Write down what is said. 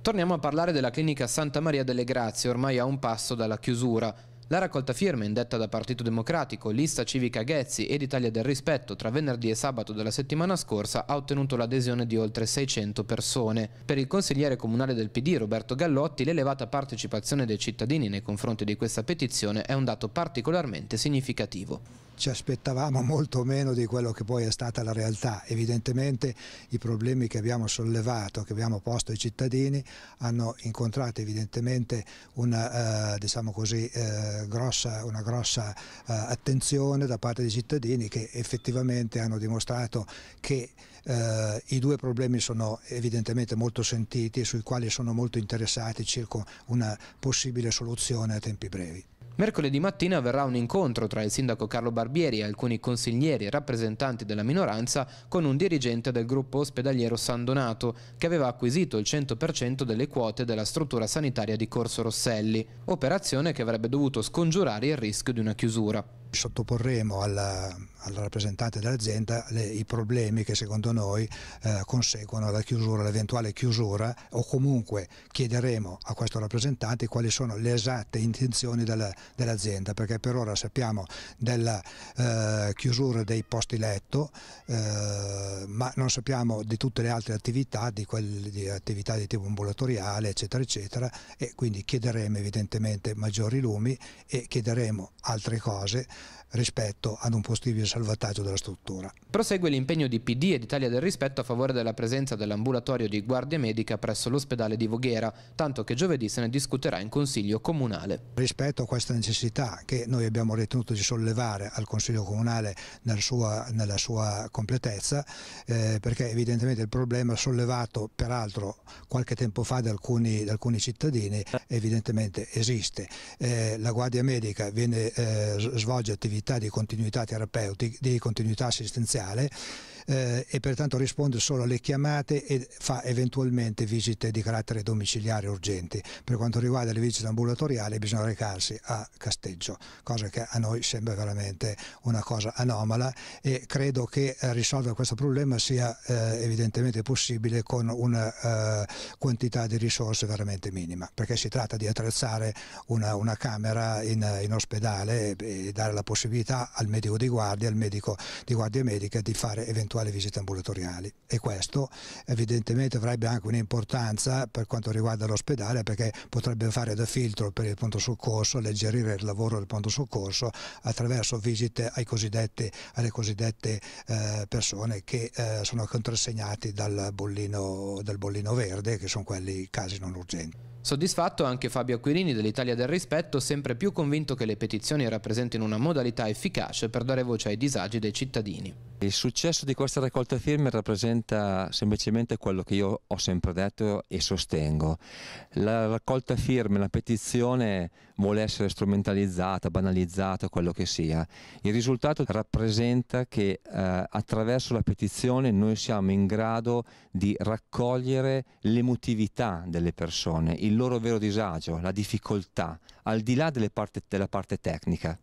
Torniamo a parlare della clinica Santa Maria delle Grazie, ormai a un passo dalla chiusura. La raccolta firme indetta da Partito Democratico, Lista Civica Ghezzi ed Italia del Rispetto tra venerdì e sabato della settimana scorsa ha ottenuto l'adesione di oltre 600 persone. Per il consigliere comunale del PD Roberto Gallotti l'elevata partecipazione dei cittadini nei confronti di questa petizione è un dato particolarmente significativo ci aspettavamo molto meno di quello che poi è stata la realtà. Evidentemente i problemi che abbiamo sollevato, che abbiamo posto ai cittadini, hanno incontrato evidentemente una, eh, diciamo così, eh, grossa, una grossa eh, attenzione da parte dei cittadini che effettivamente hanno dimostrato che eh, i due problemi sono evidentemente molto sentiti e sui quali sono molto interessati circa una possibile soluzione a tempi brevi. Mercoledì mattina verrà un incontro tra il sindaco Carlo Barbieri e alcuni consiglieri e rappresentanti della minoranza con un dirigente del gruppo ospedaliero San Donato che aveva acquisito il 100% delle quote della struttura sanitaria di Corso Rosselli, operazione che avrebbe dovuto scongiurare il rischio di una chiusura. Sottoporremo alla, al rappresentante dell'azienda i problemi che secondo noi eh, conseguono alla chiusura, all'eventuale chiusura o comunque chiederemo a questo rappresentante quali sono le esatte intenzioni dell'azienda perché per ora sappiamo della eh, chiusura dei posti letto eh, ma non sappiamo di tutte le altre attività, di, quelle, di attività di tipo ambulatoriale eccetera eccetera e quindi chiederemo evidentemente maggiori lumi e chiederemo altre cose rispetto ad un possibile salvataggio della struttura. Prosegue l'impegno di PD e d'Italia del Rispetto a favore della presenza dell'ambulatorio di guardia medica presso l'ospedale di Voghera, tanto che giovedì se ne discuterà in Consiglio Comunale. Rispetto a questa necessità che noi abbiamo ritenuto di sollevare al Consiglio Comunale nella sua, nella sua completezza, eh, perché evidentemente il problema sollevato peraltro qualche tempo fa da alcuni, da alcuni cittadini evidentemente esiste. Eh, la guardia medica viene eh, svolge di attività di continuità terapeutica, di continuità assistenziale eh, e pertanto risponde solo alle chiamate e fa eventualmente visite di carattere domiciliare urgenti. Per quanto riguarda le visite ambulatoriali bisogna recarsi a Casteggio, cosa che a noi sembra veramente una cosa anomala e credo che eh, risolvere questo problema sia eh, evidentemente possibile con una eh, quantità di risorse veramente minima, perché si tratta di attrezzare una, una camera in, in ospedale e, e dare la possibilità al medico di guardia, al medico di guardia medica di fare eventualmente eventuali visite ambulatoriali e questo evidentemente avrebbe anche un'importanza per quanto riguarda l'ospedale perché potrebbe fare da filtro per il pronto soccorso, alleggerire il lavoro del pronto soccorso attraverso visite cosiddetti, alle cosiddette eh, persone che eh, sono contrassegnate dal bollino, dal bollino verde che sono quelli casi non urgenti. Soddisfatto anche Fabio Acquirini dell'Italia del Rispetto, sempre più convinto che le petizioni rappresentino una modalità efficace per dare voce ai disagi dei cittadini. Il successo di questa raccolta firme rappresenta semplicemente quello che io ho sempre detto e sostengo. La raccolta firme, la petizione vuole essere strumentalizzata, banalizzata, quello che sia. Il risultato rappresenta che eh, attraverso la petizione noi siamo in grado di raccogliere l'emotività delle persone, il loro vero disagio, la difficoltà, al di là parte, della parte tecnica.